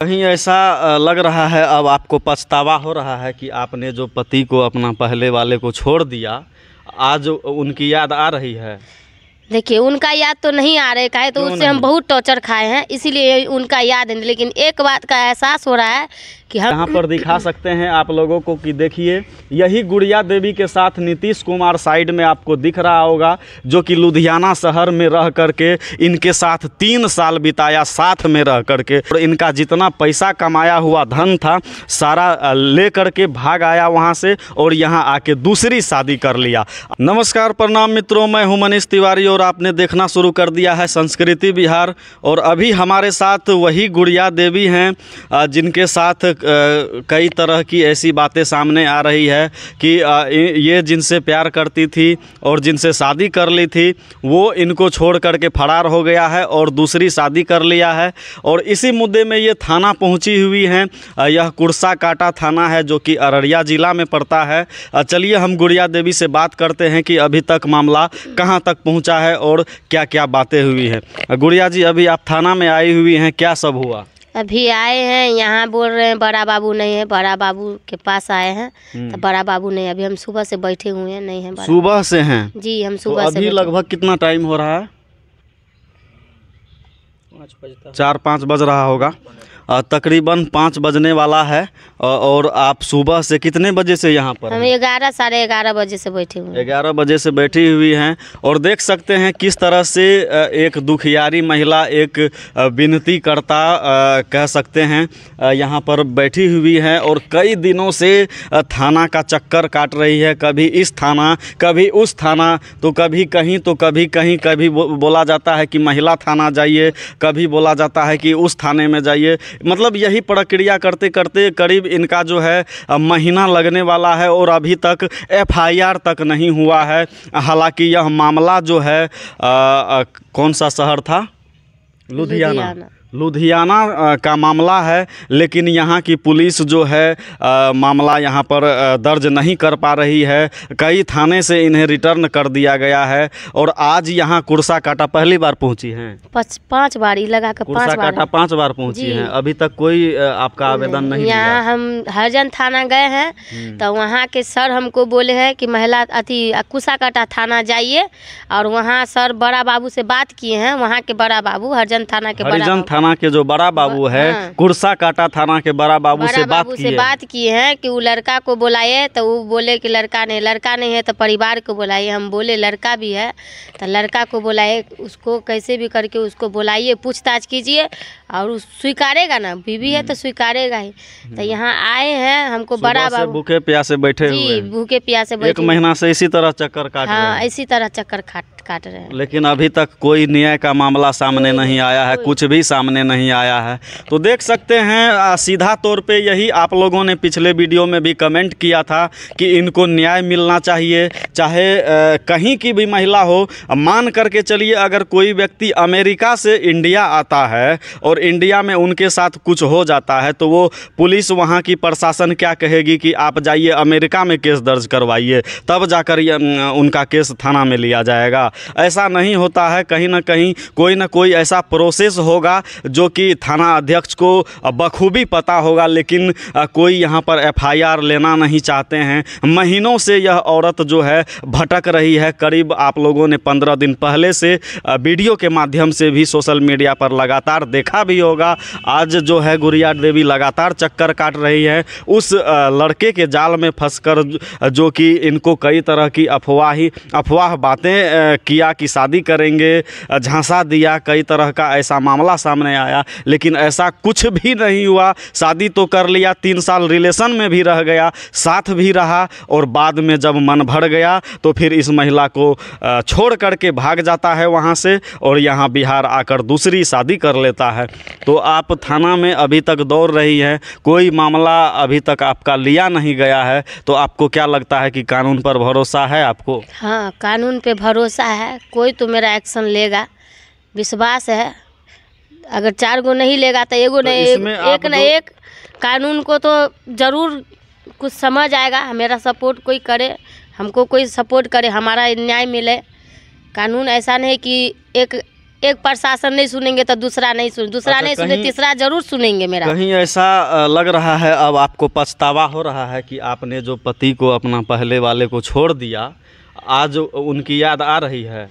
कहीं ऐसा लग रहा है अब आपको पछतावा हो रहा है कि आपने जो पति को अपना पहले वाले को छोड़ दिया आज उनकी याद आ रही है देखिए उनका याद तो नहीं आ रहा है तो उससे हम बहुत टॉर्चर खाए हैं इसीलिए उनका याद नहीं लेकिन एक बात का एहसास हो रहा है कि हम यहाँ पर दिखा सकते हैं आप लोगों को कि देखिए यही गुड़िया देवी के साथ नीतीश कुमार साइड में आपको दिख रहा होगा जो कि लुधियाना शहर में रह करके इनके साथ तीन साल बिताया साथ में रह करके और इनका जितना पैसा कमाया हुआ धन था सारा ले करके भाग आया वहाँ से और यहाँ आके दूसरी शादी कर लिया नमस्कार प्रणाम मित्रों मैं हूँ मनीष तिवारी और आपने देखना शुरू कर दिया है संस्कृति बिहार और अभी हमारे साथ वही गुड़िया देवी हैं जिनके साथ कई तरह की ऐसी बातें सामने आ रही है कि ये जिनसे प्यार करती थी और जिनसे शादी कर ली थी वो इनको छोड़ कर के फरार हो गया है और दूसरी शादी कर लिया है और इसी मुद्दे में ये थाना पहुंची हुई हैं यह कुर्सा काटा थाना है जो कि अररिया ज़िला में पड़ता है चलिए हम गुड़िया देवी से बात करते हैं कि अभी तक मामला कहाँ तक पहुँचा है है और क्या क्या बातें हुई है गुड़िया जी अभी आप थाना में आई हुई हैं क्या सब हुआ अभी आए हैं यहाँ बोल रहे हैं बड़ा बाबू नहीं है बड़ा बाबू के पास आए हैं हम्म। तो बड़ा बाबू नहीं अभी हम सुबह से बैठे हुए हैं नहीं है सुबह से हैं जी हम तो सुबह तो अभी लगभग कितना टाइम हो रहा है चार पाँच बज रहा होगा तकरीबन पाँच बजने वाला है और आप सुबह से कितने बजे से यहाँ पर हम ग्यारह साढ़े ग्यारह बजे से बैठे हुए ग्यारह बजे से बैठी हुई हैं और देख सकते हैं किस तरह से एक दुखियारी महिला एक विनती करता कह सकते हैं यहाँ पर बैठी हुई है और कई दिनों से थाना का चक्कर काट रही है कभी इस थाना कभी उस थाना तो कभी कहीं तो कभी कहीं कभी बोला जाता है कि महिला थाना जाइए कभी बोला जाता है कि उस थाने में जाइए मतलब यही प्रक्रिया करते करते करीब इनका जो है महीना लगने वाला है और अभी तक एफआईआर तक नहीं हुआ है हालांकि यह मामला जो है आ, आ, कौन सा शहर था लुधियाना लुधियाना का मामला है लेकिन यहाँ की पुलिस जो है आ, मामला यहाँ पर दर्ज नहीं कर पा रही है कई थाने से इन्हें रिटर्न कर दिया गया है और आज यहाँ कुर्सा काटा पहली बार पहुँची है पाँच बार लगा कर कुर्सा पाँच काटा पाँच बार पहुँची है अभी तक कोई आपका हम्म, आवेदन नहीं यहाँ हम हरजन थाना गए हैं हम्म। तो वहाँ के सर हमको बोले हैं कि महिला अति कुर्सा काटा थाना जाइए और वहाँ सर बड़ा बाबू से बात किए हैं वहाँ के बड़ा बाबू हरजन थाना के बड़ा थाना थाना के जो बड़ा बाबू है हाँ। कुर्सा काटा थाना के बड़ा बाबू से बात किए बात की है कि वो लड़का को बुलाए तो वो बोले कि लड़का नहीं लड़का नहीं है तो परिवार को बुलाइए हम बोले लड़का भी है तो लड़का को बुलाए उसको कैसे भी करके उसको बुलाइए पूछताछ कीजिए और स्वीकारेगा ना बीवी है तो हम्म। स्वीकारेगा ही तो हम्म। यहाँ आए हैं हमको बड़ा बाबू भूखे प्यासे बैठे जी भूखे प्यासे बैठे एक महीना से इसी तरह चक्कर काट हाँ इसी तरह चक्कर काट काट रहे हैं लेकिन अभी तक कोई न्याय का मामला सामने नहीं आया है कुछ भी सामने नहीं आया है तो देख सकते हैं सीधा तौर पर यही आप लोगों ने पिछले वीडियो में भी कमेंट किया था कि इनको न्याय मिलना चाहिए चाहे कहीं की भी महिला हो मान करके चलिए अगर कोई व्यक्ति अमेरिका से इंडिया आता है और और इंडिया में उनके साथ कुछ हो जाता है तो वो पुलिस वहाँ की प्रशासन क्या कहेगी कि आप जाइए अमेरिका में केस दर्ज करवाइए तब जाकर उनका केस थाना में लिया जाएगा ऐसा नहीं होता है कहीं ना कहीं कोई ना कोई ऐसा प्रोसेस होगा जो कि थाना अध्यक्ष को बखूबी पता होगा लेकिन कोई यहाँ पर एफ लेना नहीं चाहते हैं महीनों से यह औरत जो है भटक रही है करीब आप लोगों ने पंद्रह दिन पहले से वीडियो के माध्यम से भी सोशल मीडिया पर लगातार देखा भी होगा आज जो है गुड़िया देवी लगातार चक्कर काट रही है उस लड़के के जाल में फंसकर जो कि इनको कई तरह की अफवाही अफवाह बातें किया कि शादी करेंगे झांसा दिया कई तरह का ऐसा मामला सामने आया लेकिन ऐसा कुछ भी नहीं हुआ शादी तो कर लिया तीन साल रिलेशन में भी रह गया साथ भी रहा और बाद में जब मन भर गया तो फिर इस महिला को छोड़ करके भाग जाता है वहाँ से और यहाँ बिहार आकर दूसरी शादी कर लेता है तो आप थाना में अभी तक दौड़ रही हैं कोई मामला अभी तक आपका लिया नहीं गया है तो आपको क्या लगता है कि कानून पर भरोसा है आपको हाँ कानून पे भरोसा है कोई तो मेरा एक्शन लेगा विश्वास है अगर चार गो नहीं लेगा तो एगो तो नहीं एक न एक कानून को तो ज़रूर कुछ समझ आएगा मेरा सपोर्ट कोई करे हमको कोई सपोर्ट करे हमारा न्याय मिले कानून ऐसा नहीं कि एक एक प्रशासन नहीं सुनेंगे तो दूसरा नहीं सुन दूसरा अच्छा, नहीं सुने तीसरा जरूर सुनेंगे मेरा कहीं ऐसा लग रहा है अब आपको पछतावा हो रहा है कि आपने जो पति को अपना पहले वाले को छोड़ दिया आज उनकी याद आ रही है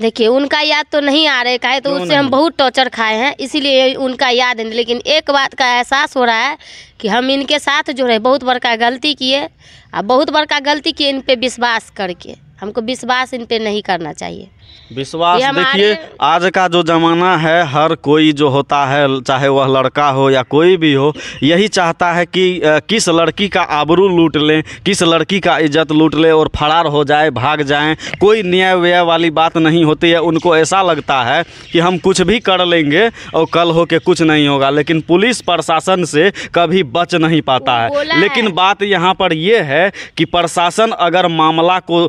देखिए उनका याद तो नहीं आ रहा है तो उससे हम बहुत टॉर्चर खाए हैं इसीलिए उनका याद है लेकिन एक बात का एहसास हो रहा है कि हम इनके साथ जो है बहुत बड़का गलती किए और बहुत बड़का गलती किए इन पर विश्वास करके हमको विश्वास इन पर नहीं करना चाहिए विश्वास देखिए आज का जो ज़माना है हर कोई जो होता है चाहे वह लड़का हो या कोई भी हो यही चाहता है कि किस लड़की का आबरू लूट लें किस लड़की का इज्जत लूट लें और फरार हो जाए भाग जाएं कोई न्याय व्यय वाली बात नहीं होती है उनको ऐसा लगता है कि हम कुछ भी कर लेंगे और कल हो के कुछ नहीं होगा लेकिन पुलिस प्रशासन से कभी बच नहीं पाता है लेकिन बात यहाँ पर यह है कि प्रशासन अगर मामला को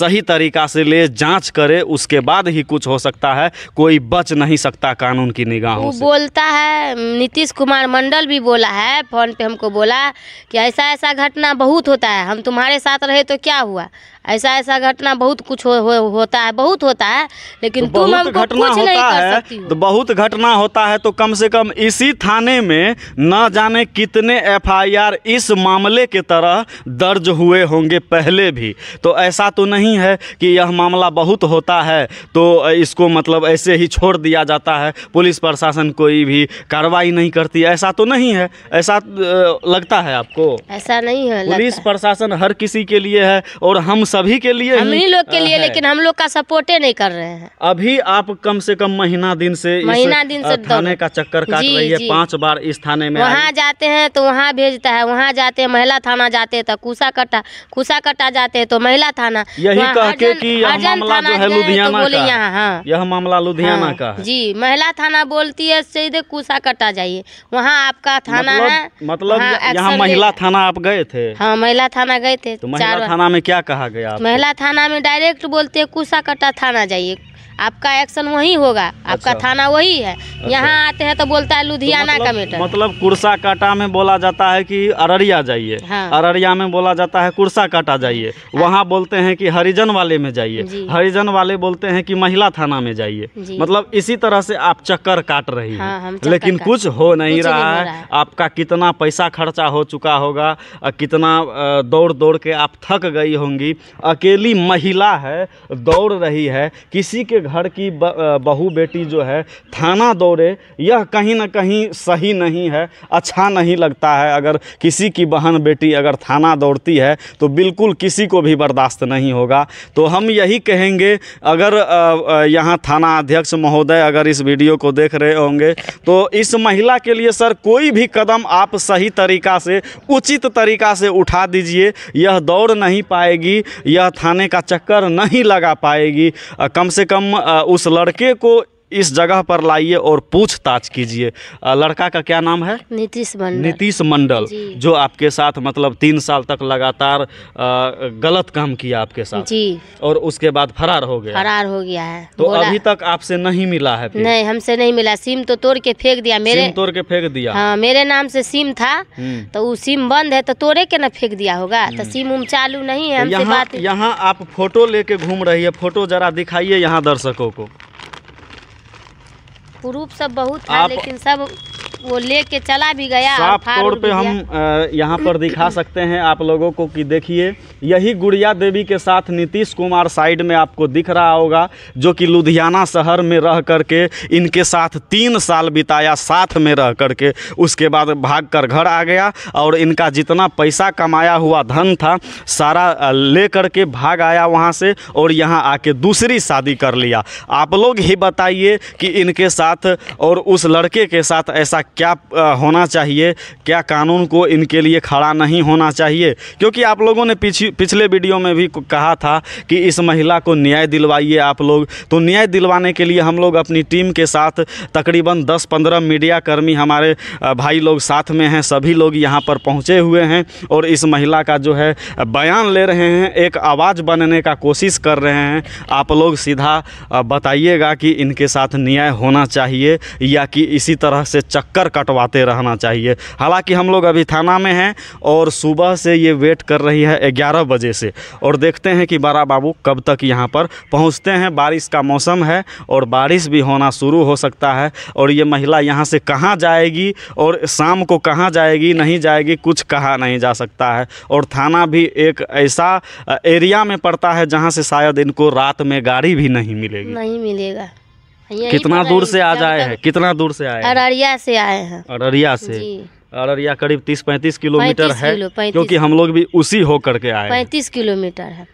सही तरीका से ले जाँच करे उसके बाद ही कुछ हो सकता है कोई बच नहीं सकता कानून की निगाहों से बोलता है नीतीश कुमार मंडल भी बोला है फोन पे हमको बोला कि ऐसा ऐसा घटना बहुत होता है हम तुम्हारे साथ रहे तो क्या हुआ ऐसा ऐसा घटना बहुत कुछ हो, हो, होता है बहुत होता है लेकिन तो तुम हमको कुछ नहीं कर सकती हो। तो बहुत घटना होता है तो कम से कम इसी थाने में न जाने कितने एफआईआर इस मामले के तरह दर्ज हुए होंगे पहले भी तो ऐसा तो नहीं है कि यह मामला बहुत होता है तो इसको मतलब ऐसे ही छोड़ दिया जाता है पुलिस प्रशासन कोई भी कार्रवाई नहीं करती ऐसा तो नहीं है ऐसा लगता है आपको ऐसा नहीं है पुलिस प्रशासन हर किसी के लिए है और हम सभी के लिए हम ही लोग के लिए लेकिन हम लोग का सपोर्टे नहीं कर रहे हैं अभी आप कम से कम महीना दिन से महीना दिन से थाने का चक्कर काट रही है पांच बार इस थाने में वहाँ जाते हैं तो वहाँ भेजता है वहाँ जाते हैं महिला थाना जाते हैं तो कुसा कटा कुसा कटा जाते हैं तो महिला थाना यही कह के कि तो हाँ। यह मामला लुधियाना हाँ। का यह मामला लुधियाना का जी महिला थाना बोलती है सीधे कुसा कटा जाइए वहाँ आपका थाना मतलब- है मतलब यहाँ महिला थाना आप गए थे हाँ महिला थाना गए थे तो महिला थाना में क्या कहा गया गया महिला थाना में डायरेक्ट बोलते हैं कुसा कटा थाना जाइए आपका एक्शन वही होगा अच्छा। आपका थाना वही है अच्छा। यहाँ आते हैं तो बोलता है लुधियाना तो मतलब, का मेटर मतलब कुर्सा काटा में बोला जाता है कि अररिया जाइए हाँ। अररिया में बोला जाता है कुर्सा काटा जाइए हाँ। वहाँ बोलते हैं कि हरिजन वाले में जाइए हरिजन वाले बोलते हैं कि महिला थाना में जाइए मतलब इसी तरह से आप चक्कर काट रही है हाँ, लेकिन कुछ हो नहीं रहा है आपका कितना पैसा खर्चा हो चुका होगा कितना दौड़ दौड़ के आप थक गई होंगी अकेली महिला है दौड़ रही है किसी के घर की बहू बेटी जो है थाना दौड़े यह कहीं ना कहीं सही नहीं है अच्छा नहीं लगता है अगर किसी की बहन बेटी अगर थाना दौड़ती है तो बिल्कुल किसी को भी बर्दाश्त नहीं होगा तो हम यही कहेंगे अगर यहाँ थाना अध्यक्ष महोदय अगर इस वीडियो को देख रहे होंगे तो इस महिला के लिए सर कोई भी कदम आप सही तरीका से उचित तरीका से उठा दीजिए यह दौड़ नहीं पाएगी यह थाने का चक्कर नहीं लगा पाएगी कम से कम उस लड़के को इस जगह पर लाइए और पूछताछ कीजिए लड़का का क्या नाम है नीतीश मंडल नीतीश मंडल जो आपके साथ मतलब तीन साल तक लगातार गलत काम किया आपके साथ जी और उसके बाद फरार हो गया फरार हो गया है तो अभी तक आपसे नहीं मिला है नहीं हमसे नहीं मिला सिम तो तोड़ के फेंक दिया मेरे सिम तोड़ के फेंक दिया हाँ मेरे नाम से सिम था हम्म। तो वो सिम बंद है तो तोड़े के ना फेंक दिया होगा तो हम्म। सिम उम चालू नहीं है तो यहाँ आप फोटो लेके घूम रही है फोटो जरा दिखाइए यहाँ दर्शकों को प्रूफ सब बहुत था लेकिन सब वो लेके चला भी गया साफ तौर पे हम यहाँ पर दिखा सकते हैं आप लोगों को कि देखिए यही गुड़िया देवी के साथ नीतीश कुमार साइड में आपको दिख रहा होगा जो कि लुधियाना शहर में रह करके इनके साथ तीन साल बिताया साथ में रह करके उसके बाद भाग कर घर आ गया और इनका जितना पैसा कमाया हुआ धन था सारा ले करके भाग आया वहाँ से और यहाँ आके दूसरी शादी कर लिया आप लोग ही बताइए कि इनके साथ और उस लड़के के साथ ऐसा क्या होना चाहिए क्या कानून को इनके लिए खड़ा नहीं होना चाहिए क्योंकि आप लोगों ने पिछले पिछले वीडियो में भी कहा था कि इस महिला को न्याय दिलवाइए आप लोग तो न्याय दिलवाने के लिए हम लोग अपनी टीम के साथ तकरीबन 10-15 मीडियाकर्मी हमारे भाई लोग साथ में हैं सभी लोग यहाँ पर पहुँचे हुए हैं और इस महिला का जो है बयान ले रहे हैं एक आवाज़ बनने का कोशिश कर रहे हैं आप लोग सीधा बताइएगा कि इनके साथ न्याय होना चाहिए या कि इसी तरह से चक्कर चक्कर कटवाते रहना चाहिए हालांकि हम लोग अभी थाना में हैं और सुबह से ये वेट कर रही है ग्यारह बजे से और देखते हैं कि बड़ा बाबू कब तक यहाँ पर पहुँचते हैं बारिश का मौसम है और बारिश भी होना शुरू हो सकता है और ये महिला यहाँ से कहाँ जाएगी और शाम को कहाँ जाएगी नहीं जाएगी कुछ कहा नहीं जा सकता है और थाना भी एक ऐसा एरिया में पड़ता है जहाँ से शायद इनको रात में गाड़ी भी नहीं मिलेगी नहीं मिलेगा कितना दूर से आ जाए हैं कितना दूर से आए अररिया से आए हैं अररिया से अररिया करीब तीस पैंतीस किलोमीटर है क्योंकि हम लोग भी उसी होकर के आए पैंतीस किलोमीटर है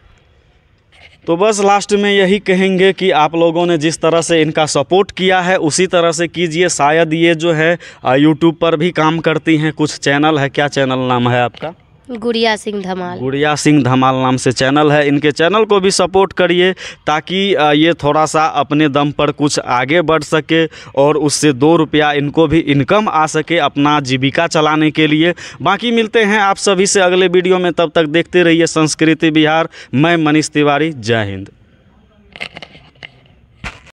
तो बस लास्ट में यही कहेंगे कि आप लोगों ने जिस तरह से इनका सपोर्ट किया है उसी तरह से कीजिए शायद ये जो है यूट्यूब पर भी काम करती हैं कुछ चैनल है क्या चैनल नाम है आपका गुड़िया सिंह धमाल गुड़िया सिंह धमाल नाम से चैनल है इनके चैनल को भी सपोर्ट करिए ताकि ये थोड़ा सा अपने दम पर कुछ आगे बढ़ सके और उससे दो रुपया इनको भी इनकम आ सके अपना जीविका चलाने के लिए बाकी मिलते हैं आप सभी से अगले वीडियो में तब तक देखते रहिए संस्कृति बिहार मैं मनीष तिवारी जय हिंद